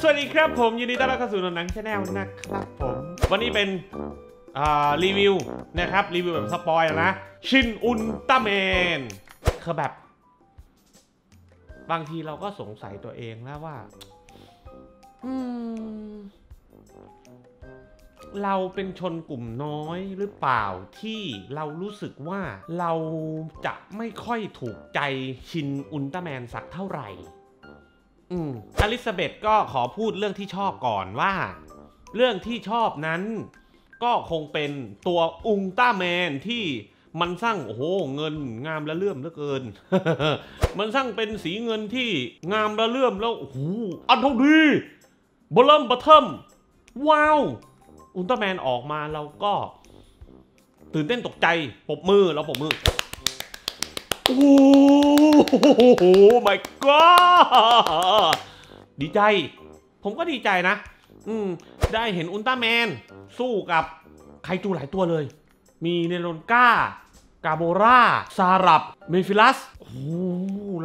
สวัสดีครับผมยินดีต้อนรับเข้าสู่นนังชาแนลนะครับผมวันนี้เป็นรีวิวนะครับรีวิวแบบสปอยนะ ชินอุลตร้าแมนคือแบบ บางทีเราก็สงสัยตัวเองแล้วว่าเราเป็นชนกลุ่มน้อยหรือเปล่าที่เรารู้สึกว่าเราจะไม่ค่อยถูกใจชินอุลตร้าแมนสักเท่าไหร่อลิซาเบธก็ขอพูดเรื่องที่ชอบก่อนว่า เรื่องที่ชอบนั้นก็คงเป็นตัวอุงต้าแมนที่มันสร้างโอ้โห เงินงามละเลื่อมเหลือเกินมันสร้างเป็นสีเงินที่งามละเลื่อมแล้วโอ้โหอันเท่าดีบลัมบัตเทิมว้าวอุลตร้าแมนออกมาเราก็ตื่นเต้นตกใจปบมือเราปบมือโอ้ my god ดีใจ ผมก็ดีใจนะ อืมได้เห็นอุลตร้าแมน สู้กับไคจูหลายตัวเลย มีเนลอนก้า กาโบราซาลับ เมฟิลัสโอ้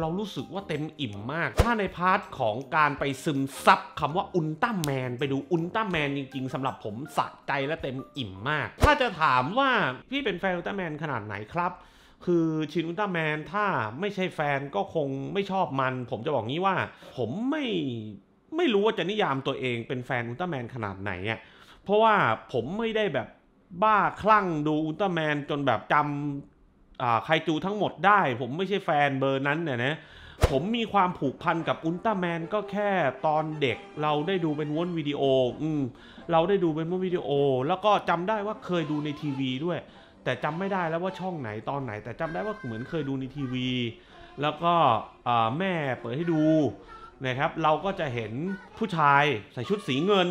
เรารู้สึกว่าเต็มอิ่มมาก ถ้าในพาร์ทของการไปซึมซับคำว่าอุลตร้าแมน ไปดูอุลตร้าแมนจริงๆสำหรับผมสะใจและเต็มอิ่มมาก ถ้าจะถามว่าพี่เป็นแฟนอุลตร้าแมนขนาดไหนครับคือชินอุลตร้าแมนถ้าไม่ใช่แฟนก็คงไม่ชอบมัน ผมจะบอกงี้ว่าผมไม่ไม่รู้ว่าจะนิยามตัวเองเป็นแฟนอุลตร้าแมนขนาดไหนอ่ะเพราะว่าผมไม่ได้แบบบ้าคลั่งดูอุลตร้าแมนจนแบบจำใครจูทั้งหมดได้ ผมไม่ใช่แฟนเบอร์นั้นเนี่ยนะผมมีความผูกพันกับอุลตร้าแมนก็แค่ตอนเด็ก เราได้ดูเป็นวนวิดีโอ อืมเราได้ดูเป็นวนวิดีโอ แล้วก็จำได้ว่าเคยดูในทีวีด้วยแต่จำไม่ได้แล้วว่าช่องไหนตอนไหนแต่จำได้ว่าเหมือนเคยดูในทีวีแล้วก็แม่เปิดให้ดูนะครับ เราก็จะเห็นผู้ชายใส่ชุดสีเงิน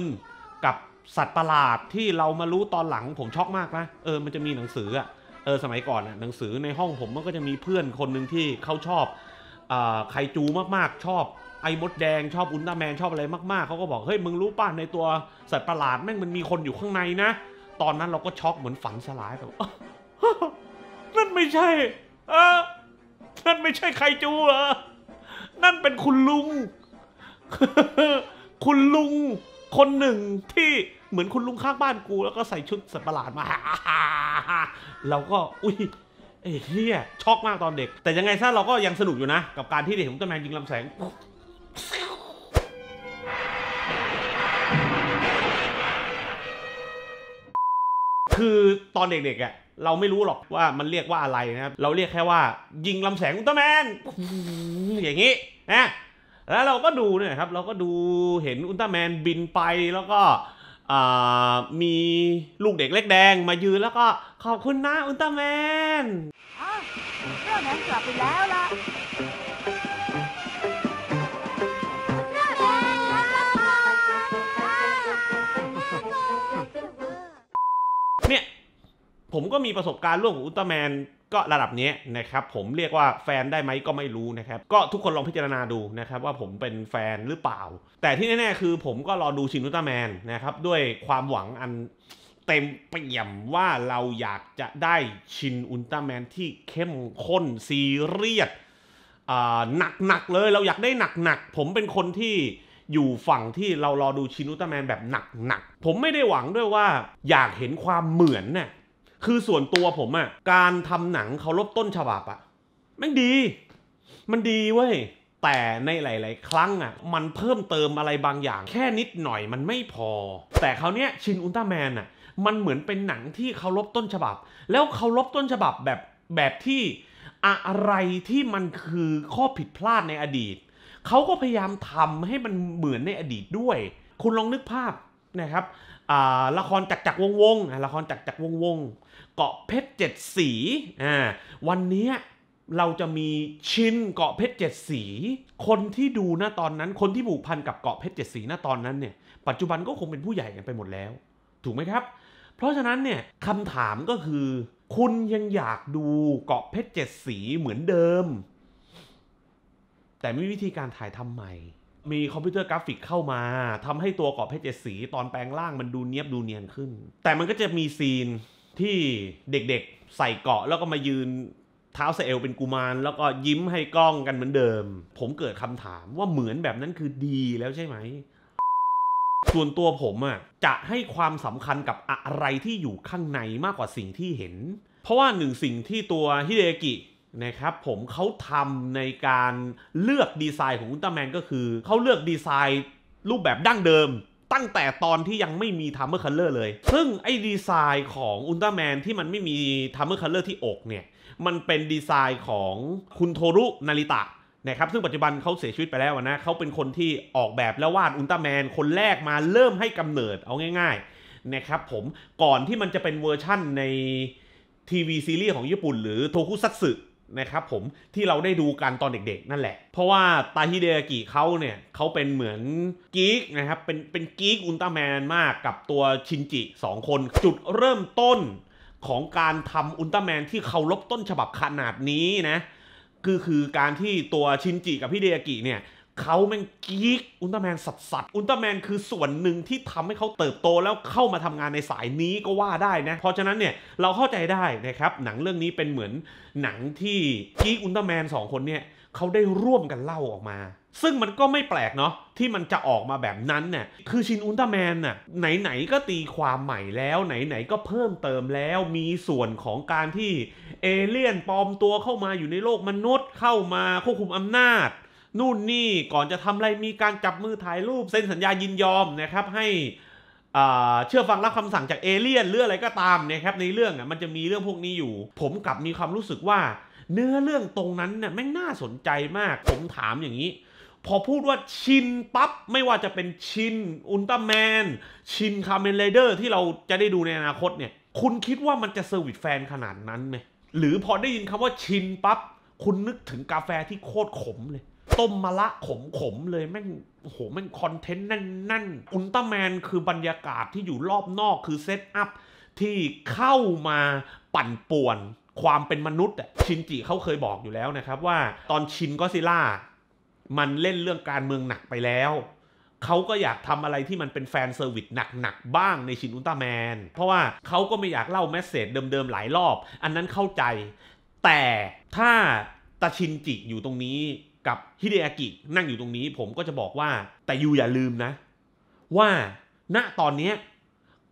กับสัตว์ประหลาดที่เรามารู้ตอนหลังผมช็อกมากนะเออมันจะมีหนังสืออ่ะเออสมัยก่อนอ่ะหนังสือในห้องผมมันก็จะมีเพื่อนคนหนึ่งที่เขาชอบอไคจูมากๆชอบไอ้มดแดงชอบอุลตร้าแมนชอบอะไรมากๆเขาก็บอกเฮ้ยมึงรู้ป่ะในตัวสัตว์ประหลาดแม่งมันมีคนอยู่ข้างในนะตอนนั้นเราก็ช็อกเหมือนฝันสลายแบบนั่นไม่ใช่อะนั่นไม่ใช่ใครจูอะนั่นเป็นคุณลุง คุณลุงคนหนึ่งที่เหมือนคุณลุงข้างบ้านกูแล้วก็ใส่ชุดสัตว์ประหลาดมาเราก็อุ้ยเฮียช็อกมากตอนเด็ก แต่ยังไงซะเราก็ยังสนุกอยู่นะ กับการที่เด็กของต้นไม้ยิงลำแสงคือตอนเด็กๆอ่ะเราไม่รู้หรอกว่ามันเรียกว่าอะไรนะครับ เราเรียกแค่ว่า ยิงลำแสงอุลตร้าแมนอย่างนี้นะ แล้วเราก็ดูเนี่ยครับ เราก็ดูเห็นอุลตร้าแมนบินไปแล้วก็มีลูกเด็กเล็กแดงมายืนแล้วก็ขอบคุณนะอุลตร้าแมนเรื่องนั้นกลับไปแล้วล่ะผมก็มีประสบการณ์ร่วมกับอุลตร้าแมนก็ระดับนี้นะครับ ผมเรียกว่าแฟนได้ไหมก็ไม่รู้นะครับ ก็ทุกคนลองพิจารณาดูนะครับ ว่าผมเป็นแฟนหรือเปล่า แต่ที่แน่ๆ คือผมก็รอดูชินอุลตร้าแมนนะครับ ด้วยความหวังอันเต็มเปี่ยมว่าเราอยากจะได้ชินอุลตร้าแมนที่เข้มข้นซีเรียสหนัก ๆ เลยเราอยากได้หนัก ๆ ผมเป็นคนที่อยู่ฝั่งที่เรารอดูชินอุลตร้าแมนแบบหนักๆผมไม่ได้หวังด้วยว่าอยากเห็นความเหมือนนะ่ยคือส่วนตัวผมอะการทำหนังเขาลบต้นฉบับอะมันดี มันดีเว้ยแต่ในหลาย ๆ ครั้งอ่ะมันเพิ่มเติมอะไรบางอย่าง แค่นิดหน่อยมันไม่พอ แต่คราวเนี้ยชินอุลตร้าแมนอ่ะมันเหมือนเป็นหนังที่เคารพต้นฉบับ แล้วเคารพต้นฉบับแบบแบบที่อะไรที่มันคือข้อผิดพลาดในอดีตเขาก็พยายามทำให้มันเหมือนในอดีตด้วย คุณลองนึกภาพนะครับละครจักจักวงวงละครจักจักวงวงเกาะเพชรเจ็ดสี อ่า วันนี้เราจะมีชินเกาะเพชรเจ็ดสี คนที่ดูหน้าตอนนั้น คนที่ผูกพันกับเกาะเพชรเจ็ดสีหน้าตอนนั้นเนี่ย ปัจจุบันก็คงเป็นผู้ใหญ่กันไปหมดแล้ว ถูกไหมครับ เพราะฉะนั้นเนี่ยคำถามก็คือ คุณยังอยากดูเกาะเพชรเจ็ดสีเหมือนเดิม แต่มีวิธีการถ่ายทำใหม่มีคอมพิวเตอร์กราฟิกเข้ามาทำให้ตัวกรอบเพชรเจ็ดสีตอนแปลงร่างมันดูเนียบดูเนียนขึ้น แต่มันก็จะมีซีนที่เด็กๆ ใส่เกาะแล้วก็มายืนเท้าเซเอลเป็นกุมารแล้วก็ยิ้มให้กล้องกันเหมือนเดิม ผมเกิดคำถามว่าเหมือนแบบนั้นคือดีแล้วใช่ไหม ส่วนตัวผมอะจะให้ความสำคัญกับอะไรที่อยู่ข้างในมากกว่าสิ่งที่เห็น เพราะว่าหนึ่งสิ่งที่ตัวฮิเดกินะครับผมเขาทำในการเลือกดีไซน์ของอุลตร้าแมนก็คือ เขาเลือกดีไซน์รูปแบบดั้งเดิม ตั้งแต่ตอนที่ยังไม่มีทัมเมอร์คัลเลอร์เลย ซึ่งไอ้ดีไซน์ของอุลตร้าแมนที่มันไม่มีทัมเมอร์คัลเลอร์ที่อกเนี่ย มันเป็นดีไซน์ของคุณโทรุนาริตะนะครับซึ่งปัจจุบันเขาเสียชีวิตไปแล้วนะเขาเป็นคนที่ออกแบบและวาดอุลตร้าแมน คนแรกมาเริ่มให้กำเนิดเอาง่ายๆนะครับผมก่อนที่มันจะเป็นเวอร์ชั่นในทีวีซีรีส์ของญี่ปุ่น หรือโทคุซัตสึนะครับ ผมที่เราได้ดูกันตอนเด็กๆนั่นแหละ เพราะว่าตาฮิเดะกิเขาเนี่ยเขาเป็นเหมือนก๊กนะครับเป็นเป็นก๊กอุลตร้าแมนมากกับตัวชินจิ2คน จุดเริ่มต้นของการทำอุลตร้าแมนที่เคารพต้นฉบับขนาดนี้นะคือคือการที่ตัวชินจิกับพี่เดะกิเนี่ยเขาแม่งกีกอุลตร้าแมนสัสัๆอุลตร้าแมนคือส่วนหนึ่งที่ทำให้เขาเติบโตแล้วเข้ามาทำงานในสายนี้ก็ว่าได้นะเพราะฉะนั้นเนี่ยเราเข้าใจได้นะครับหนังเรื่องนี้เป็นเหมือนหนังที่กีกอุลตร้าแมนสองคนเนี่ยเขาได้ร่วมกันเล่าออกมา ซึ่งมันก็ไม่แปลกเนาะที่มันจะออกมาแบบนั้นเนี่ยคือชินอุลตร้าแมนน่ะไหนๆก็ตีความใหม่แล้วไหนๆก็เพิ่มเติมแล้วมีส่วนของการที่เอเลี่ยนปลอมตัวเข้ามาอยู่ในโลกมนุษย์เข้ามาควบคุมอำนาจนู่นนี่ก่อนจะทำอะไรมีการจับมือถ่ายรูปเซ็นสัญญายินยอมนะครับให้เชื่อฟังรับคำสั่งจากเอเลี่ยนเรื่องอะไรก็ตามนะครับในเรื่องอ่ะมันจะมีเรื่องพวกนี้อยู่ ผมกลับมีความรู้สึกว่า เนื้อเรื่องตรงนั้นเนี่ยแม่งน่าสนใจมากผมถามอย่างนี้ พอพูดว่าชินปั๊บไม่ว่าจะเป็นชินอุลตร้าแมนชินคาร์เมนเลเดอร์ที่เราจะได้ดูในอนาคตเนี่ยคุณคิดว่ามันจะเซอร์วิสแฟนขนาดนั้นไหมหรือพอได้ยินคำว่าชินปั๊บคุณนึกถึงกาแฟที่โคตรขมเลยต้มมะละขมขมเลยแม่งโห แม่งคอนเทนต์แน่นๆ อุลตร้าแมน คือบรรยากาศที่อยู่รอบนอกคือเซตอัพที่เข้ามาปั่นป่วนความเป็นมนุษย์ ชินจิเขาเคยบอกอยู่แล้วนะครับว่าตอนชินก็ซิล่า มันเล่นเรื่องการเมืองหนักไปแล้ว เขาก็อยากทำอะไรที่มันเป็นแฟนเซอร์วิสหนัก ๆบ้างในชินอุลตร้าแมน เพราะว่าเขาก็ไม่อยากเล่าแมสเสจเดิมๆหลายรอบ อันนั้นเข้าใจ แต่ถ้าตาชินจิอยู่ตรงนี้กับฮิเดอากินั่งอยู่ตรงนี้ผมก็จะบอกว่า แต่ยูอย่าลืมนะ ว่าณตอนนี้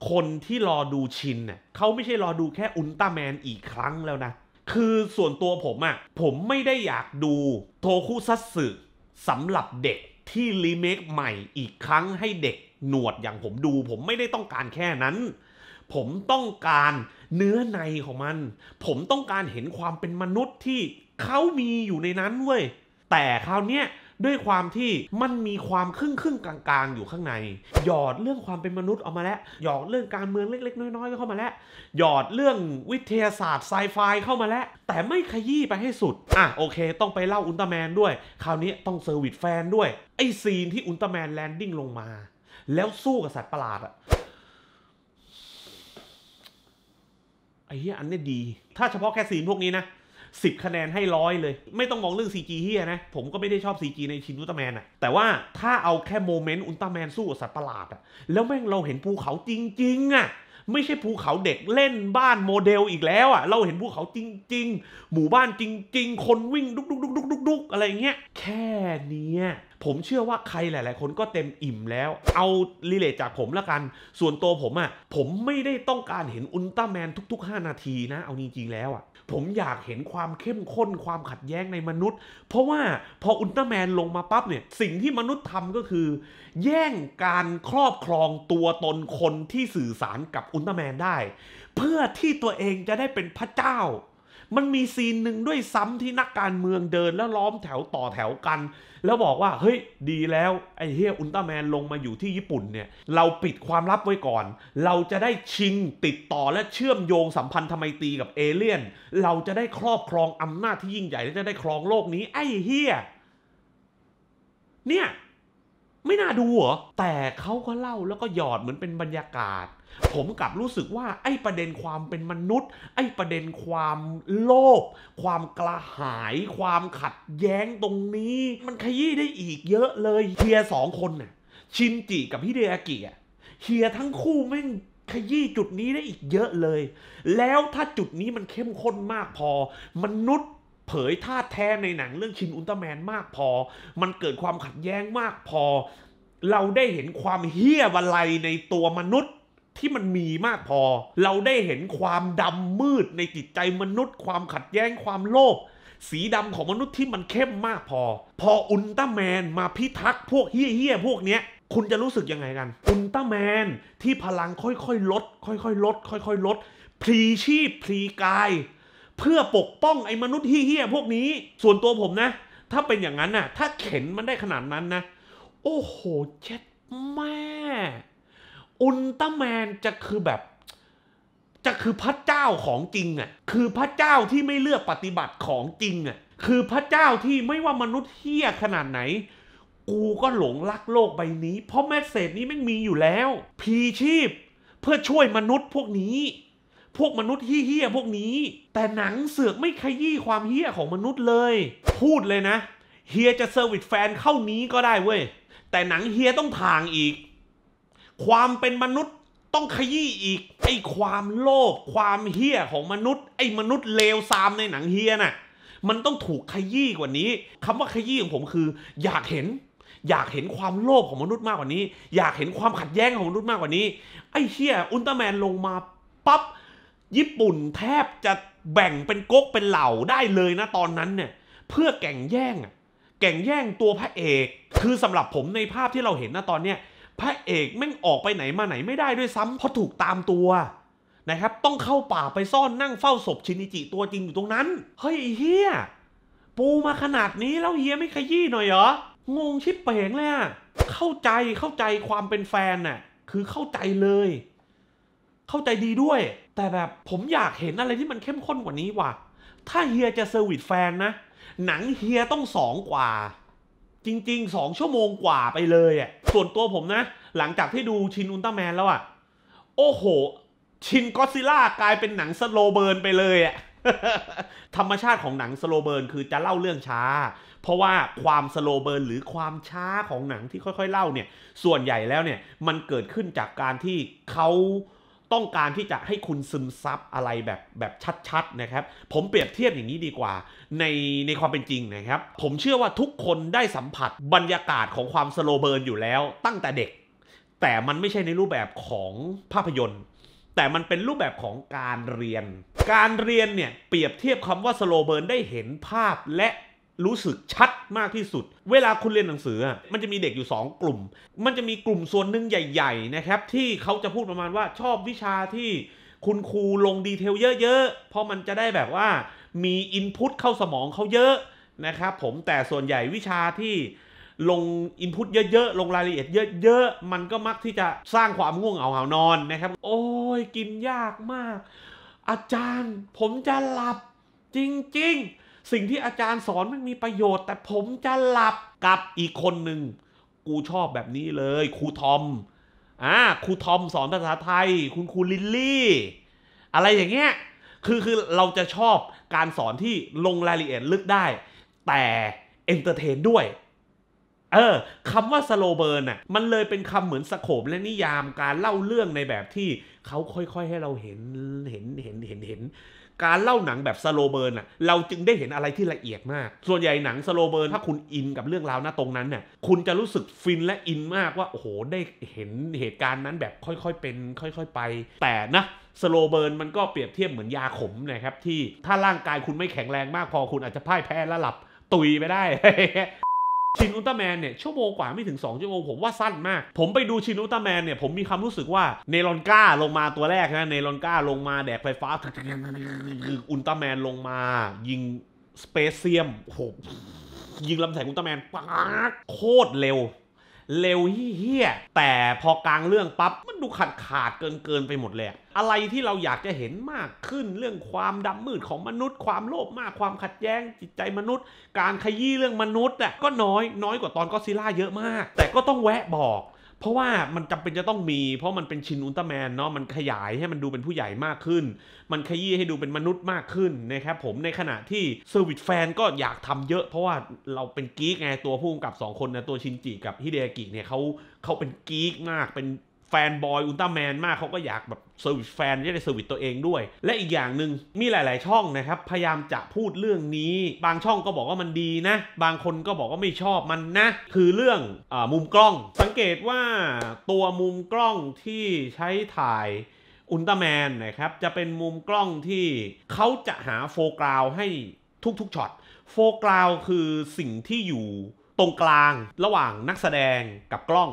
คนที่รอดูชินเน่ยเขาไม่ใช่รอดูแค่อุลตร้าแมนอีกครั้งแล้วนะ คือส่วนตัวผมอะ่ะผมไม่ได้อยากดูโทคุซัตสึสำหรับเด็กที่รีเมค ใหม่อีกครั้งให้เด็กหนวดอย่างผมดู ผมไม่ได้ต้องการแค่นั้น ผมต้องการเนื้อในของมัน ผมต้องการเห็นความเป็นมนุษย์ที่เขามีอยู่ในนั้นเว้ยแต่คราวเนี้ย ด้วยความที่มันมีความครึ่งครึ่งกลาง ๆ อยู่ข้างใน หยอดเรื่องความเป็นมนุษย์ออกมาแล้วหยอดเรื่องการเมืองเล็กๆน้อยๆเข้ามาแล้วหยอดเรื่องวิทยาศาสตร์ไซไฟเข้ามาแล้ว แต่ไม่ขยี้ไปให้สุด อ่ะโอเคต้องไปเล่าอุลตร้าแมนด้วย คราวนี้ต้องเซอร์วิสแฟนด้วย ไอซีนที่อุลตร้าแมนแลนดิ้งลงมา แล้วสู้กับสัตว์ประหลาดอะไอ้เหี้ยอันนี้ดี ถ้าเฉพาะแค่ซีนพวกนี้นะสิบคะแนนให้ร้อยเลย ไม่ต้องมองเรื่อง CG เฮียนะ ผมก็ไม่ได้ชอบ CG ในชินอุลตร้าแมนอะแต่ว่าถ้าเอาแค่โมเมนต์อุลตร้าแมนสู้กับสัตว์ประหลาดอะแล้วแม่งเราเห็นภูเขาจริง ๆอะไม่ใช่ภูเขาเด็กเล่นบ้านโมเดลอีกแล้วอะ่ะ เราเห็นภูเขาจริง ๆ หมู่บ้านจริง ๆ คนวิ่งดุกดุกดุกดุกกดอะไรเงี้ยแค่นี้ ผมเชื่อว่าใครหลายๆ คนก็เต็มอิ่มแล้ว เอาลีเลทจากผมละกัน ส่วนตัวผมอะ่ะผมไม่ได้ต้องการเห็นอุลตร้าแมนทุกๆ 5 นาทีนะ เอาจริง ๆ แล้วอะ่ะผมอยากเห็นความเข้มข้นความขัดแย้งในมนุษย์ เพราะว่าพออุลตร้าแมนลงมาปั๊บเนี่ยสิ่งที่มนุษย์ทำก็คือ แย่งการครอบครองตัวตนคนที่สื่อสารกับอุอุลตร้าแมนได้ เพื่อที่ตัวเองจะได้เป็นพระเจ้า มันมีซีนหนึ่งด้วยซ้ำที่นักการเมืองเดินแล้วล้อมแถวต่อแถวกัน แล้วบอกว่าเฮ้ย ดีแล้ว ไอ้เฮียอุลตร้าแมนลงมาอยู่ที่ญี่ปุ่นเนี่ยเราปิดความลับไว้ก่อน เราจะได้ชิงติดต่อและเชื่อมโยงสัมพันธ์ทไมตีกับเอเลี่ยน เราจะได้ครอบครองอำนาจที่ยิ่งใหญ่และจะได้ครองโลกนี้ ไอ้เฮียเนี่ยไม่น่าดูเหรอ แต่เขาก็เล่าแล้วก็หยอดเหมือนเป็นบรรยากาศ ผมกลับรู้สึกว่าไอ้ประเด็นความเป็นมนุษย์ ไอ้ประเด็นความโลภ ความกระหาย ความขัดแย้งตรงนี้ มันขยี้ได้อีกเยอะเลย เฮียสองคนน่ะชินจิกับฮิเดอากิอ่ะเฮียทั้งคู่แม่งขยี้จุดนี้ได้อีกเยอะเลย แล้วถ้าจุดนี้มันเข้มข้นมากพอมนุษย์เผยท่าแท้ในหนังเรื่องชินอุลตร้าแมนมากพอ มันเกิดความขัดแย้งมากพอ เราได้เห็นความเฮี้ยวัลัยในตัวมนุษย์ที่มันมีมากพอ เราได้เห็นความดำมืดในจิตใจมนุษย์ ความขัดแย้งความโลภสีดำของมนุษย์ที่มันเข้มมากพอ พออุลตร้าแมนมาพิทักษ์พวกเฮี้ยๆพวกเนี้ยคุณจะรู้สึกยังไงกัน อุลตร้าแมนที่พลังค่อยๆ ลด ค่อยๆลด ค่อย ๆ ลดพลีชีพพลีกายเพื่อปกป้องไอ้มนุษย์เฮี้ยพวกนี้ ส่วนตัวผมนะ ถ้าเป็นอย่างนั้นน่ะ ถ้าเข็นมันได้ขนาดนั้นนะ โอ้โหเจ็ดแม่ อุลตร้าแมนจะคือแบบ จะคือพระเจ้าของจริงอะ่ะ คือพระเจ้าที่ไม่เลือกปฏิบัติของจริงอะ่ะ คือพระเจ้าที่ไม่ว่ามนุษย์เฮี้ยขนาดไหน กูก็หลงรักโลกใบนี้ เพราะแมสเซจนี้ไม่มีอยู่แล้ว พีชีพ เพื่อช่วยมนุษย์พวกนี้พวกมนุษย์เฮี้ยพวกนี้ แต่หนังเสือกไม่ขยี้ความเฮี้ยของมนุษย์เลย พูดเลยนะ เฮียจะเซอร์วิสแฟนเข้านี้ก็ได้เว้ยแต่หนังเฮียต้องทางอีก ความเป็นมนุษย์ต้องขยี้อีก ไอความโลภความเฮี้ยของมนุษย์ไอมนุษย์เลวซามในหนังเฮียน่ะมันต้องถูกขยี้กว่านี้คำว่าขยี้ของผมคือ อยากเห็น อยากเห็นความโลภของมนุษย์มากกว่านี้ อยากเห็นความขัดแย้งของมนุษย์มากกว่านี้ไอเฮียอุลตร้าแมนลงมาปั๊บญี่ปุ่นแทบจะแบ่งเป็นก๊กเป็นเหล่าได้เลยนะ ตอนนั้นเนี่ยเพื่อแก่งแย่งแก่งแย่งตัวพระเอก คือสำหรับผมในภาพที่เราเห็นนะตอนเนี้ยพระเอกแม่งออกไปไหนมาไหนไม่ได้ด้วยซ้ำเพราะถูกตามตัวนะครับต้องเข้าป่าไปซ่อนนั่งเฝ้าศพชินิจิตัวจริงอยู่ตรงนั้นเฮ้ยเฮียปูมาขนาดนี้แล้วเฮียไม่ขยี้หน่อยเหรองงชิบเป๋งเลยอะเข้าใจเข้าใจความเป็นแฟนน่ะคือเข้าใจเลยเข้าใจดีด้วย แต่แบบ ผมอยากเห็นอะไรที่มันเข้มข้นกว่านี้ว่ะ ถ้าเฮียจะเซอร์วิสแฟนนะ หนังเฮียต้องสองกว่า จริงๆสองชั่วโมงกว่าไปเลยอ่ะส่วนตัวผมนะ หลังจากที่ดูชินอุลตร้าแมนแล้วอ่ะโอ้โห ชินก็ซิล่ากลายเป็นหนังสโลเบิร์นไปเลยอ่ะธรรมชาติของหนังสโลเบิร์นคือจะเล่าเรื่องช้า เพราะว่าความสโลเบิร์นหรือความช้าของหนังที่ค่อยๆ เล่าเนี่ย ส่วนใหญ่แล้วเนี่ยมันเกิดขึ้นจากการที่เขาต้องการที่จะให้คุณซึมซับอะไรแบบแบบชัด ๆ นะครับ ผมเปรียบเทียบอย่างนี้ดีกว่าในในความเป็นจริงนะครับ ผมเชื่อว่าทุกคนได้สัมผัสบรรยากาศของความสโลเบิร์นอยู่แล้ว ตั้งแต่เด็ก แต่มันไม่ใช่ในรูปแบบของภาพยนตร์ แต่มันเป็นรูปแบบของการเรียน การเรียนเนี่ย เปรียบเทียบคำว่าสโลเบิร์นได้เห็นภาพและรู้สึกชัดมากที่สุด เวลาคุณเรียนหนังสือ มันจะมีเด็กอยู่ 2 กลุ่ม มันจะมีกลุ่มส่วนหนึ่งใหญ่ ๆ นะครับ ที่เขาจะพูดประมาณว่าชอบวิชาที่คุณครูลงดีเทลเยอะ ๆ เพราะมันจะได้แบบว่ามีอินพุตเข้าสมองเขาเยอะนะครับ ผมแต่ส่วนใหญ่วิชาที่ลงอินพุตเยอะ ๆ ลงรายละเอียดเยอะ ๆ มันก็มักที่จะสร้างความง่วงเหงาหานอนนะครับ โอ้ยกินยากมาก อาจารย์ ผมจะหลับจริงๆสิ่งที่อาจารย์สอนมันมีประโยชน์ แต่ผมจะหลับกับอีกคนหนึ่ง กูชอบแบบนี้เลยครูทอมอ่าครูทอมสอนภาษาไทย คุณครูลิลลี่ อะไรอย่างเงี้ยคือคือเราจะชอบการสอนที่ลงรายละเอียดลึกได้ แต่ เอนเตอร์เทนด้วย เออคำว่าสโลเบิร์นอ่ะมันเลยเป็นคำเหมือนสโคบและนิยามการเล่าเรื่องในแบบที่เขาค่อย ๆ ให้เราเห็นเห็นเห็นเห็นเห็นการเล่าหนังแบบสโลเบิร์นอ่ะ เราจึงได้เห็นอะไรที่ละเอียดมาก ส่วนใหญ่หนังสโลเบิร์นถ้าคุณอินกับเรื่องราวนาตรงนั้นเนี่ยคุณจะรู้สึกฟินและอินมากว่าโอ้โหได้เห็นเหตุการณ์นั้นแบบค่อยๆ เป็น ค่อยๆ ไป แต่นะสโลเบิร์นมันก็เปรียบเทียบเหมือนยาขมนะครับที่ถ้าร่างกายคุณไม่แข็งแรงมากพอคุณอาจจะพ่ายแพ้และหลับ ตุยไปได้ชินอุลตร้าแมนเนี่ยชั่วโมงกว่าไม่ถึง2ชั่วโมงผมว่าสั้นมากผมไปดูชินอุลตร้าแมนเนี่ยผมมีความรู้สึกว่าเนลอนก้าลงมาตัวแรกนะเนลอนก้าลงมาแดกไฟฟ้าคืออุลตร้าแมนลงมายิงสเปซเซียมโหยิงลำแสงอุลตร้าแมนปักโคตรเร็วเร็วเฮี้ย แต่พอกลางเรื่องปั๊บมันดูขาดขาดเกินเกินไปหมดเลย อะไรที่เราอยากจะเห็นมากขึ้นเรื่องความดำมืดของมนุษย์ ความโลภมากความขัดแย้งจิตใจมนุษย์ การขยี้เรื่องมนุษย์อ่ะก็น้อยน้อยกว่าตอนก็ซีล่าเยอะมาก แต่ก็ต้องแวะบอกเพราะว่ามันจำเป็นจะต้องมี เพราะมันเป็นชินอุลตร้าแมนเนาะมันขยายให้มันดูเป็นผู้ใหญ่มากขึ้น มันขยี้ให้ดูเป็นมนุษย์มากขึ้นนะครับผมในขณะที่เซอร์วิสแฟนก็อยากทำเยอะ เพราะว่าเราเป็นกีกไงตัวผู้กำกับ 2 คนนะตัวชินจิกับฮิเดากิเนี่ยเขาเขาเป็นกีกมากเป็นแฟนบอยอุลตร้าแมนมากเขาก็อยากแบบเซอร์วิสแฟนจะได้เซอร์วิสตัวเองด้วย และอีกอย่างหนึ่งมีหลายๆช่องนะครับ พยายามจะพูดเรื่องนี้บางช่องก็บอกว่ามันดีนะ บางคนก็บอกว่าไม่ชอบมันนะคือเรื่องอมุมกล้อง สังเกตว่าตัวมุมกล้องที่ใช้ถ่ายอุลตร้าแมนนะครับจะเป็นมุมกล้องที่เขาจะหาโฟกราวให้ทุกๆช็อตโฟกราวคือสิ่งที่อยู่ตรงกลางระหว่างนักแสดงกับกล้อง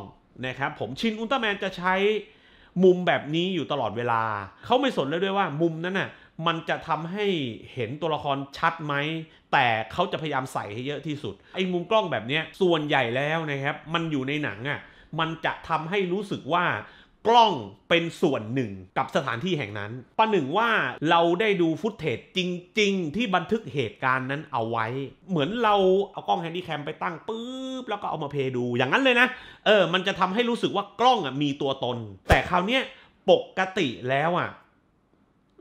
นะครับผมชินอุลตร้าแมนจะใช้ มุมแบบนี้อยู่ตลอดเวลา เขาไม่สนเลยด้วยว่ามุมนั้นน่ะมันจะทำให้เห็นตัวละครชัดไหม แต่เขาจะพยายามใส่ให้เยอะที่สุด ไอ้มุมกล้องแบบนี้ส่วนใหญ่แล้วนะครับ มันอยู่ในหนังอะ่ะมันจะทำให้รู้สึกว่ากล้องเป็นส่วนหนึ่งกับสถานที่แห่งนั้นประหนึ่งว่าเราได้ดูฟุตเทจจริง ๆ ที่บันทึกเหตุการณ์นั้นเอาไว้ เหมือนเราเอากล้องแฮนดี้แคมไปตั้งปุ๊บแล้วก็เอามาเพย์ดูอย่างนั้นเลยนะเออมันจะทำให้รู้สึกว่ากล้องอ่ะมีตัวตน แต่คราวเนี้ยปกติแล้วอ่ะ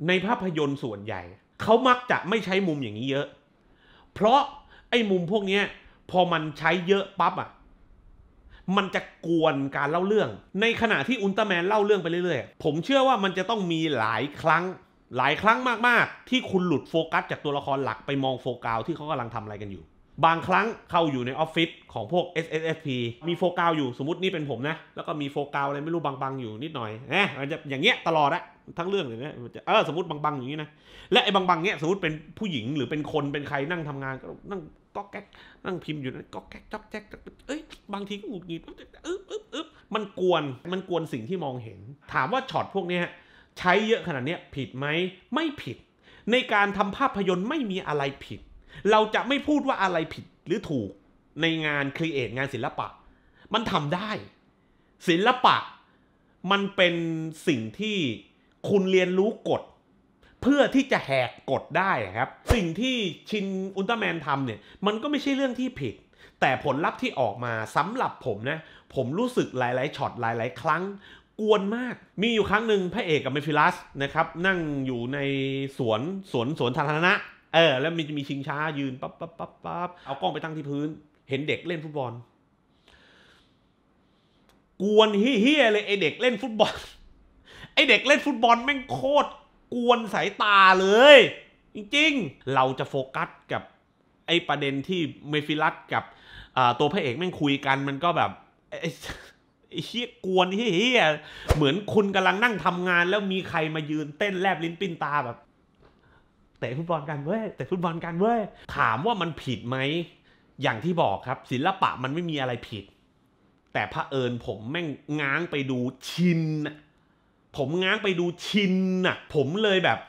ในภาพยนตร์ส่วนใหญ่ เขามักจะไม่ใช้มุมอย่างนี้เยอะ เพราะไอ้มุมพวกเนี้ย พอมันใช้เยอะปั๊บอ่ะมันจะกวนการเล่าเรื่อง ในขณะที่อุลตร้าแมนเล่าเรื่องไปเรื่อยๆ ผมเชื่อว่ามันจะต้องมีหลายครั้ง หลายครั้งมากๆ ที่คุณหลุดโฟกัสจากตัวละครหลักไปมองโฟกัสที่เขากำลังทำอะไรกันอยู่ บางครั้งเข้าอยู่ในออฟฟิศของพวก S S F P มีโฟกัสอยู่สมมตินี่เป็นผมนะ แล้วก็มีโฟกัสอะไรไม่รู้บางๆ อยู่นิดหน่อยเะมันจะอย่างเงี้ยตลอดอะทั้งเรื่องเลยนะเออสมมติบางๆ อย่างนี้นะและไอ้บางๆเนี้ยสมมติเป็นผู้หญิงหรือเป็นคนเป็นใครนั่งทำงานก็นั่งก็แก๊กนั่งพิมพ์อยู่นั้นก็แก๊กจ๊อกแจ๊กเอ้ยบางทีก็หงุดหงิดอึ๊บอึ๊บอึ๊บมันกวนมันกวนสิ่งที่มองเห็น ถามว่าช็อตพวกนี้ใช้เยอะขนาดนี้ผิดไหม ไม่ผิด ในการทำภาพยนตร์ไม่มีอะไรผิด เราจะไม่พูดว่าอะไรผิดหรือถูกในงานครีเอทงานศิลปะ มันทำได้ ศิลปะ มันเป็นสิ่งที่คุณเรียนรู้กฎเพื่อที่จะแหกกฎได้ครับ สิ่งที่ชินอุลตร้าแมนทำเนี่ยมันก็ไม่ใช่เรื่องที่ผิด แต่ผลลัพธ์ที่ออกมาสำหรับผมนะผมรู้สึกหลาย ๆช็อตหลาย ๆ ครั้ง กวนมากมีอยู่ครั้งหนึ่งพระเอกกับเมฟิลัสนะครับนั่งอยู่ในสวนสวนสวนสาธารณะเออแล้วมีมีชิงช้ายืนปั๊บปั๊บปั๊บปั๊บเอากล้องไปตั้งที่พื้น เห็นเด็กเล่นฟุตบอล กวนเฮี้ยเลยไอเด็กเล่นฟุตบอลไอเด็กเล่นฟุตบอลแม่งโคตรกวนสายตาเลย จริงๆ เราจะโฟกัสกับไอประเด็นที่เมฟิลัสกับตัวพระเอกแม่งคุยกัน มันก็แบบเฮี้ยกวนเฮี้ยเหมือนคุณกำลังนั่งทำงานแล้วมีใครมายืนเต้นแลบลิ้นปิ้นตาแบบเตะฟุตบอลกันเว้ยเตะฟุตบอลกันเว้ย ถามว่ามันผิดไหม อย่างที่บอกครับ ศิลปะมันไม่มีอะไรผิด แต่พระเอิญผมแม่งง้างไปดูชินอะผมง้างไปดูชินน่ะผมเลยแบบ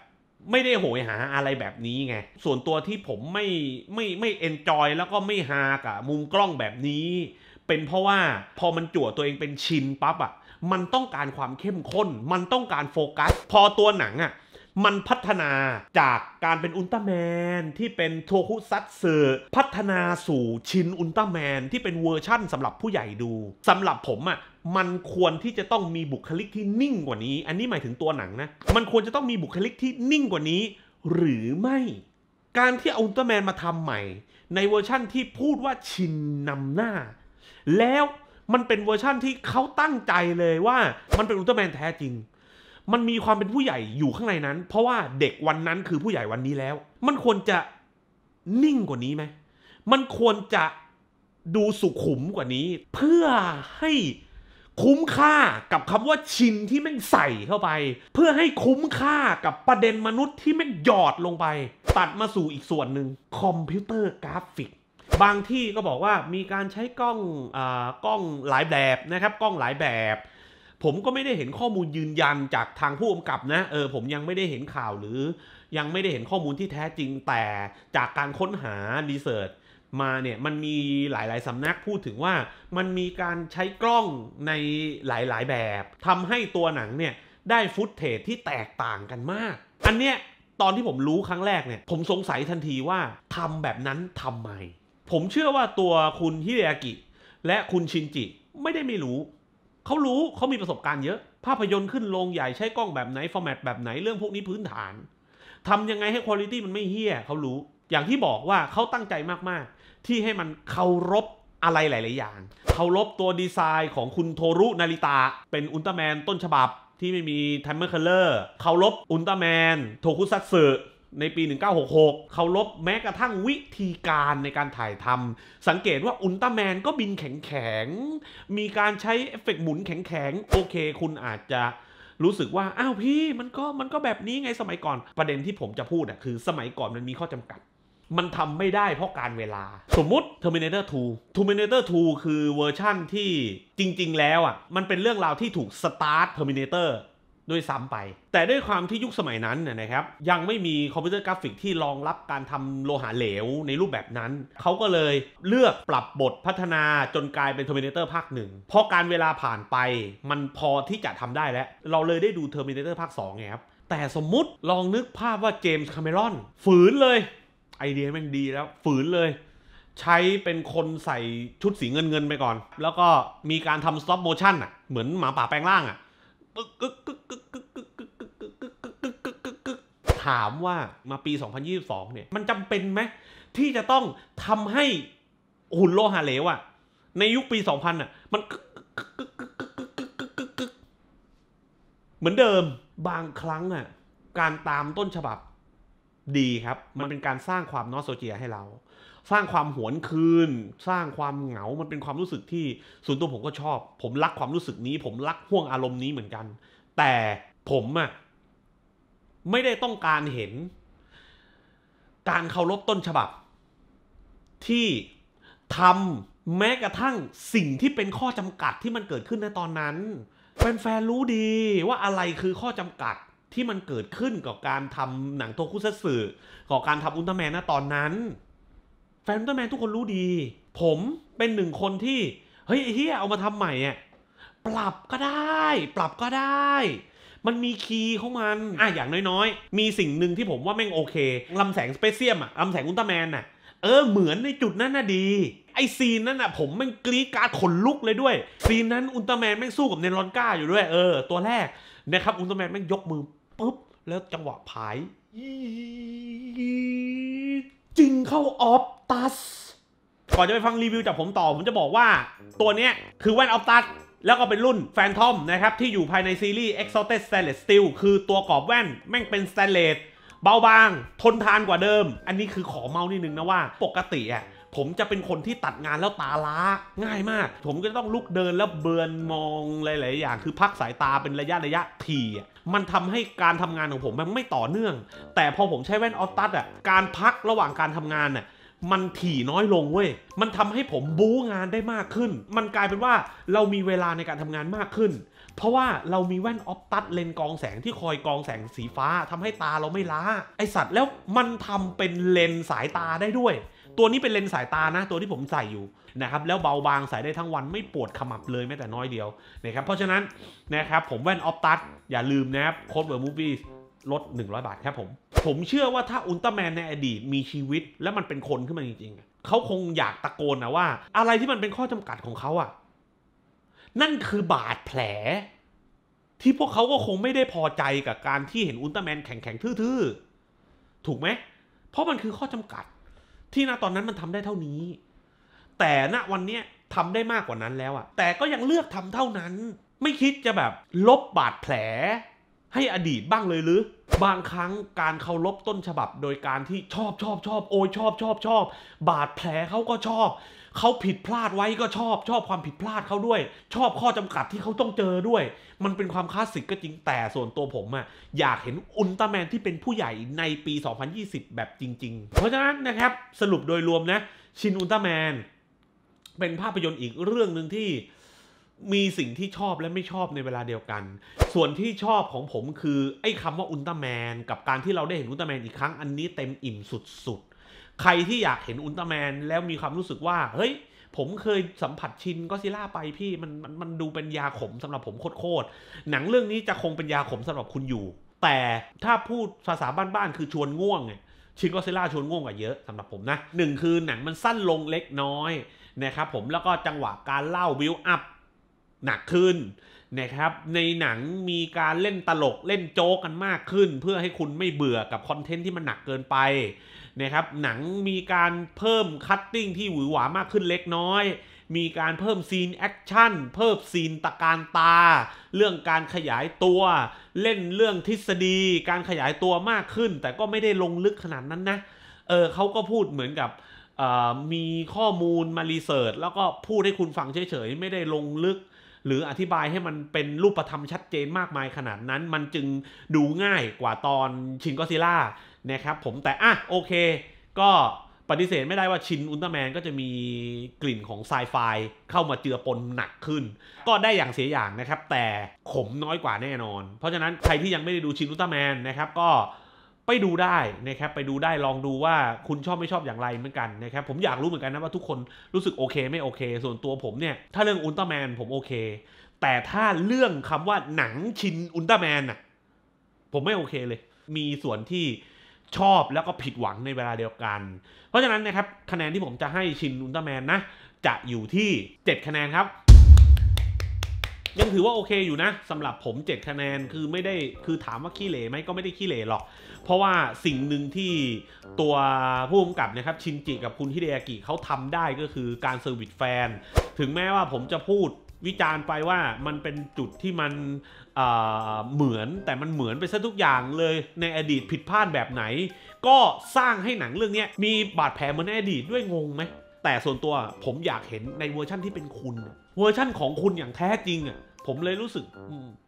ไม่ได้โหยหาอะไรแบบนี้ไง ส่วนตัวที่ผมไม่ไม่ไม่เอนจอยแล้วก็ไม่ฮากับมุมกล้องแบบนี้ เป็นเพราะว่าพอมันจั่วตัวเองเป็นชินปั๊บอะ่ะมันต้องการความเข้มข้น มันต้องการโฟกัส พอตัวหนังอะ่ะมันพัฒนาจากการเป็นอุลตร้าแมนที่เป็นโทคุซัตเซอร์พัฒนาสู่ชินอุลตร้าแมนที่เป็นเวอร์ชั่นสำหรับผู้ใหญ่ดูสำหรับผมอะ่ะมันควรที่จะต้องมีบุคลิกที่นิ่งกว่านี้ อันนี้หมายถึงตัวหนังนะ มันควรจะต้องมีบุคลิกที่นิ่งกว่านี้ หรือไม่ การที่เอาอุลตร้าแมนมาทำใหม่ ในเวอร์ชั่นที่พูดว่าชินนำหน้า แล้วมันเป็นเวอร์ชั่นที่เขาตั้งใจเลยว่า มันเป็นอุลตร้าแมนแท้จริง มันมีความเป็นผู้ใหญ่อยู่ข้างในนั้น เพราะว่าเด็กวันนั้นคือผู้ใหญ่วันนี้แล้ว มันควรจะนิ่งกว่านี้ไหม มันควรจะดูสุขุมกว่านี้ เพื่อให้คุ้มค่ากับคำว่าชินที่แม่งใส่เข้าไป เพื่อให้คุ้มค่ากับประเด็นมนุษย์ที่แม่งหยอดลงไป ตัดมาสู่อีกส่วนหนึ่งคอมพิวเตอร์กราฟิก บางที่ก็บอกว่ามีการใช้กล้องอกล้องหลายแบบนะครับกล้องหลายแบบ ผมก็ไม่ได้เห็นข้อมูลยืนยันจากทางผู้กำกับนะเออผมยังไม่ได้เห็นข่าวหรือ ยังไม่ได้เห็นข้อมูลที่แท้จริงแต่จากการค้นหารีเสิร์ชมาเนี่ยมันมีหลายๆสำนักพูดถึงว่ามันมีการใช้กล้องในหลายๆแบบทำให้ตัวหนังเนี่ยได้ฟุตเทจที่แตกต่างกันมาก อันเนี้ยตอนที่ผมรู้ครั้งแรกเนี่ย ผมสงสัยทันทีว่าทำแบบนั้นทำไมผมเชื่อว่าตัวคุณฮิเดอากิและคุณชินจิ ไม่ได้ไม่รู้ เขารู้เขามีประสบการณ์เยอะ ภาพยนตร์ขึ้นลงใหญ่ ใช้กล้องแบบไหนฟอร์แมตแบบไหนเรื่องพวกนี้พื้นฐานทำยังไงให้คุณภาพมันไม่เฮี้ยเขารู้อย่างที่บอกว่าเขาตั้งใจมาก ๆ ที่ให้มันเคารพอะไรหลาย ๆ อย่าง เคารพตัวดีไซน์ของคุณโทรุนาริตะเป็นอุลตร้าแมนต้นฉบับที่ไม่มีไทม์เมอร์คัลเลอร์เคารพอุลตร้าแมน โทคุซัตสึในปี 1966 เคารพแม้กระทั่งวิธีการในการถ่ายทำสังเกตว่าอุลตร้าแมนก็บินแข็ง ๆ มีการใช้เอฟเฟกหมุนแข็ง ๆ โอเค คุณอาจจะรู้สึกว่าอ้าวพี่มันก็มันก็แบบนี้ไงสมัยก่อนประเด็นที่ผมจะพูดอ่ะคือ สมัยก่อนมันมีข้อจำกัดมันทำไม่ได้เพราะการเวลา สมมุติ Terminator 2 Terminator 2 คือเวอร์ชั่นที่จริงๆ แล้วอ่ะ มันเป็นเรื่องราวที่ถูกสตาร์ท Terminator ด้วยซ้ำไป แต่ด้วยความที่ยุคสมัยนั้นนะครับยังไม่มีคอมพิวเตอร์กราฟิกที่รองรับการทำโลหะเหลวในรูปแบบนั้น เขาก็เลยเลือกปรับบทพัฒนาจนกลายเป็น Terminator ภาคหนึ่งเพราะการเวลาผ่านไป มันพอที่จะทำได้แล้วเราเลยได้ดู Terminator ภาค2ไงครับแต่สมมุติลองนึกภาพว่าเจมส์ คาเมรอนฝืนเลยไอเดียแม่งดีแล้ว ฝืนเลย ใช้เป็นคนใส่ชุดสีเงินเงินไปก่อน แล้วก็มีการทำสต็อปโมชั่นอ่ะ เหมือนหมาป่าแปลงร่างอ่ะถามว่ามาปี 2022 เนี่ย มันจำเป็นไหม ที่จะต้องทำให้หุ่นโลหะเหลวอ่ะ ในยุคปี 2000อ่ะมัน เหมือนเดิม บางครั้งอ่ะ การตามต้นฉบับดีครับมันเป็นการสร้างความนอสโซเจียให้เรา สร้างความหวนคืน สร้างความเหงา มันเป็นความรู้สึกที่ส่วนตัวผมก็ชอบ ผมรักความรู้สึกนี้ผมรักห่วงอารมณ์นี้เหมือนกัน แต่ผมอะไม่ได้ต้องการเห็น การเคารพต้นฉบับ ที่ทำแม้กระทั่งสิ่งที่เป็นข้อจำกัดที่มันเกิดขึ้นในตอนนั้น แฟนๆรู้ดีว่าอะไรคือข้อจำกัดที่มันเกิดขึ้นกับการทำหนังโทคุซัตสึกับการทำอุลตร้าแมนนะตอนนั้น แฟนอุลตร้าแมนทุกคนรู้ดี ผมเป็นหนึ่งคนที่ เฮ้ยไอ้เฮียเอามาทำใหม่อ่ะปรับก็ได้ ปรับก็ได้ มันมีคีย์ของมัน อ่ะ อย่างน้อย ๆ มีสิ่งหนึ่งที่ผมว่าแม่งโอเคลำแสงสเปเซียมอะลำแสงอุลตร้าแมนน่ะ เออเหมือนในจุดนั้นน่ะดี ไอซีนนั้นน่ะผมแม่งกรี๊ดการ์ดขนลุกเลยด้วยซีนนั้นอุลตร้าแมนแม่งสู้กับเนรอนก้าอยู่ด้วย เออตัวแรกนะครับอุลตร้าแมนแม่งยกมือปุ๊บแล้วจังหวะผายจริงเข้าออฟตัส ก่อนจะไปฟังรีวิวจากผมต่อ ผมจะบอกว่า ตัวเนี้ย คือแว่นออฟตัส แล้วก็เป็นรุ่นแฟนทอมนะครับ ที่อยู่ภายในซีรีส์ Exalted Stainless Steel คือตัวกรอบแว่นแม่งเป็นสแตนเลสเบาบาง ทนทานกว่าเดิม อันนี้คือขอเมาส์นิดนึงนะว่าปกติอะผมจะเป็นคนที่ตัดงานแล้วตาล้า ง่ายมาก ผมก็ต้องลุกเดินแล้วเบือนมองหลายๆอย่าง คือพักสายตาเป็นระยะระยะทีมันทำให้การทำงานของผมมันไม่ต่อเนื่อง แต่พอผมใช้แว่นออฟตัดอ่ะการพักระหว่างการทำงานอ่ะมันถี่น้อยลงเว้ยมันทำให้ผมบู๊งานได้มากขึ้น มันกลายเป็นว่าเรามีเวลาในการทำงานมากขึ้นเพราะว่าเรามีแว่นออฟตัดเลนกองแสงที่คอยกองแสงสีฟ้า ทำให้ตาเราไม่ล้า ไอสัตว์แล้วมันทำเป็นเลนสายตาได้ด้วยตัวนี้เป็นเลนส์สายตานะ ตัวที่ผมใส่อยู่นะครับแล้วเบาบางใส่ได้ทั้งวันไม่ปวดขมับเลย แม้แต่น้อยเดียวนะครับเพราะฉะนั้นนะครับผมแว่นออฟตัสอย่าลืมนะครับ โค้ดเวิร์มูฟี่ลด 100 บาทครับผม ผมเชื่อว่าถ้าอุลตร้าแมนในอดีตมีชีวิต และมันเป็นคนขึ้นมาจริงๆเขาคงอยากตะโกนนะว่า อะไรที่มันเป็นข้อจำกัดของเขาอะ่ะ นั่นคือบาดแผลที่พวกเขาก็คงไม่ได้พอใจกับการที่เห็นอุลตร้าแมนแข็งๆทื่อๆถูกไหมเพราะมันคือข้อจำกัดที่ณตอนนั้นมันทำได้เท่านี้ แต่ณวันเนี้ยทำได้มากกว่านั้นแล้วอะแต่ก็ยังเลือกทำเท่านั้น ไม่คิดจะแบบลบบาดแผลให้อดีตบ้างเลยหรือ บางครั้งการเคารพต้นฉบับโดยการที่ชอบชอบชอบ โอ้ยชอบชอบชอบ บาดแผลเขาก็ชอบเขาผิดพลาดไว้ก็ชอบชอบความผิดพลาดเขาด้วย ชอบข้อจำกัดที่เขาต้องเจอด้วย มันเป็นความคลาสสิกก็จริงแต่ส่วนตัวผมอะอยากเห็นอุลตร้าแมนที่เป็นผู้ใหญ่ในปี 2020 แบบจริง ๆ เพราะฉะนั้นนะครับ สรุปโดยรวมนะชินอุลตร้าแมน เป็นภาพยนตร์อีกเรื่องหนึ่งที่มีสิ่งที่ชอบและไม่ชอบในเวลาเดียวกัน ส่วนที่ชอบของผมคือไอ้คำว่าอุลตร้าแมน กับการที่เราได้เห็นอุลตร้าแมนอีกครั้งอันนี้เต็มอิ่มสุด ๆใครที่อยากเห็นอุลตร้าแมนแล้วมีความรู้สึกว่า เฮ้ย ผมเคยสัมผัสชินก็ซิล่าไปพี่มันมันมันดูเป็นยาขมสำหรับผมโคตรๆหนังเรื่องนี้จะคงเป็นยาขมสำหรับคุณอยู่ แต่ถ้าพูดภาษาบ้านๆคือชวนง่วงไงชินก็ซิล่าชวนง่วงกว่าเยอะสำหรับผมนะหนึ่งคือหนังมันสั้นลงเล็กน้อยนะครับผมแล้วก็จังหวะการเล่าวิวอัพหนักขึ้นนะครับ ในหนังมีการเล่นตลกเล่นโจ๊กกันมากขึ้น เพื่อให้คุณไม่เบื่อกับคอนเทนต์ที่มันหนักเกินไปนะครับหนังมีการเพิ่มคัตติ้งที่หวือหวามากขึ้นเล็กน้อย มีการเพิ่มซีนแอคชั่นเพิ่มซีนตะการตา เรื่องการขยายตัว เล่นเรื่องทฤษฎีการขยายตัวมากขึ้น แต่ก็ไม่ได้ลงลึกขนาดนั้นนะเออเขาก็พูดเหมือนกับมีข้อมูลมารีเสิร์ชแล้วก็พูดให้คุณฟังเฉยๆ ไม่ได้ลงลึก หรืออธิบายให้มันเป็นรูปธรรมชัดเจนมากมายขนาดนั้น มันจึงดูง่ายกว่าตอนชินก็ซิล่านะครับผมแต่อ่ะโอเคก็ปฏิเสธไม่ได้ว่าชินอุลตร้าแมนก็จะมีกลิ่นของไซไฟเข้ามาเจือปนหนักขึ้น ก็ได้อย่างเสียอย่างนะครับ แต่ขมน้อยกว่าแน่นอน เพราะฉะนั้นใครที่ยังไม่ได้ดูชินอุลตร้าแมนนะครับก็ไปดูได้นะครับไปดูได้ลองดูว่าคุณชอบไม่ชอบอย่างไรเหมือนกันนะครับผมอยากรู้เหมือนกันนะว่าทุกคนรู้สึกโอเคไม่โอเค ส่วนตัวผมเนี่ยถ้าเรื่องอุลตร้าแมนผมโอเค แต่ถ้าเรื่องคำว่าหนังชินอุลตร้าแมนน่ะผมไม่โอเคเลย มีส่วนที่ชอบแล้วก็ผิดหวังในเวลาเดียวกัน เพราะฉะนั้นนะครับคะแนนที่ผมจะให้ชินอุลตร้าแมนนะ จะอยู่ที่ 7 คะแนนครับ ยังถือว่าโอเคอยู่นะสำหรับผม 7 คะแนนคือไม่ได้คือถามว่าขี้เหร่ไหมก็ไม่ได้ขี้เหร่หรอก เพราะว่าสิ่งหนึ่งที่ตัวผู้กำกับนะครับชินจิกับคุณฮิเดอากิเขาทำได้ก็คือการเซอร์วิสแฟน ถึงแม้ว่าผมจะพูดวิจารณ์ไปว่ามันเป็นจุดที่มันเหมือนแต่มันเหมือนไปซะทุกอย่างเลยในอดีตผิดพลาดแบบไหน ก็สร้างให้หนังเรื่องนี้มีบาดแผลเหมือนในอดีตด้วยงงไหมแต่ส่วนตัวผมอยากเห็นในเวอร์ชั่นที่เป็นคุณ เวอร์ชั่นของคุณอย่างแท้จริงอ่ะผมเลยรู้สึก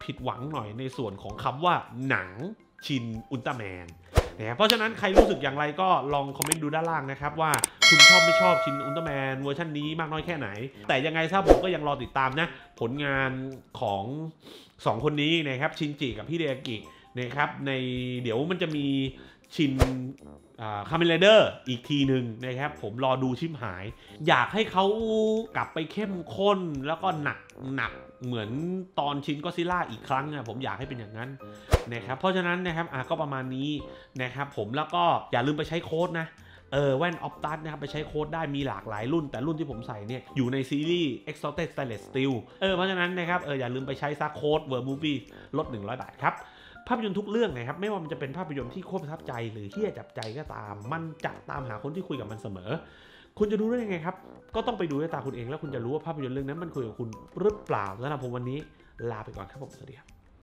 ผิดหวังหน่อยในส่วนของคำว่า หนังชินอุลตร้าแมนนะครับเพราะฉะนั้นใครรู้สึกอย่างไรก็ลองคอมเมนต์ดูด้านล่างนะครับ ว่าคุณชอบไม่ชอบชินอุลตร้าแมนเวอร์ชันนี้มากน้อยแค่ไหน แต่ยังไงซะผมก็ยังรอติดตามนะ ผลงานของ 2 คนนี้นะครับชินจิกับพี่เดียกินะครับในเดี๋ยวมันจะมีชินคาเมเลเดอร์อีกทีหนึ่งนะครับ ผมรอดูชิมหาย อยากให้เขากลับไปเข้มข้นแล้วก็หนักหนักเหมือนตอนชินก็ซิล่าอีกครั้งนะผมอยากให้เป็นอย่างนั้นนะครับเพราะฉะนั้นนะครับอ่ะก็ประมาณนี้นะครับผมแล้วก็ อย่าลืมไปใช้โค้ดนะเออแว่นออฟตัสนะครับไปใช้โค้ดได้มีหลากหลายรุ่น แต่รุ่นที่ผมใส่เนี่ยอยู่ในซีรีส์ Exalted Stainless Steel เออเพราะฉะนั้นนะครับเอออย่าลืมไปใช้ซักโค้ด v e r m o v i e ลด 100 บาทครับ ภาพยนตร์ทุกเรื่องนะครับไม่ว่ามันจะเป็นภาพยนตร์ที่โคตรประทับใจหรือเฮี้ยจับใจก็ตาม มันจะตามหาคนที่คุยกับมันเสมอคุณจะรู้ได้ยังไงครับ ก็ต้องไปดูด้วยตาคุณเองแล้วคุณจะรู้ว่าภาพยนตร์เรื่องนั้นมันคุยกับคุณหรือเปล่าสำหรับผมวันนี้ลาไปก่อนครับผม สวัสดีครับ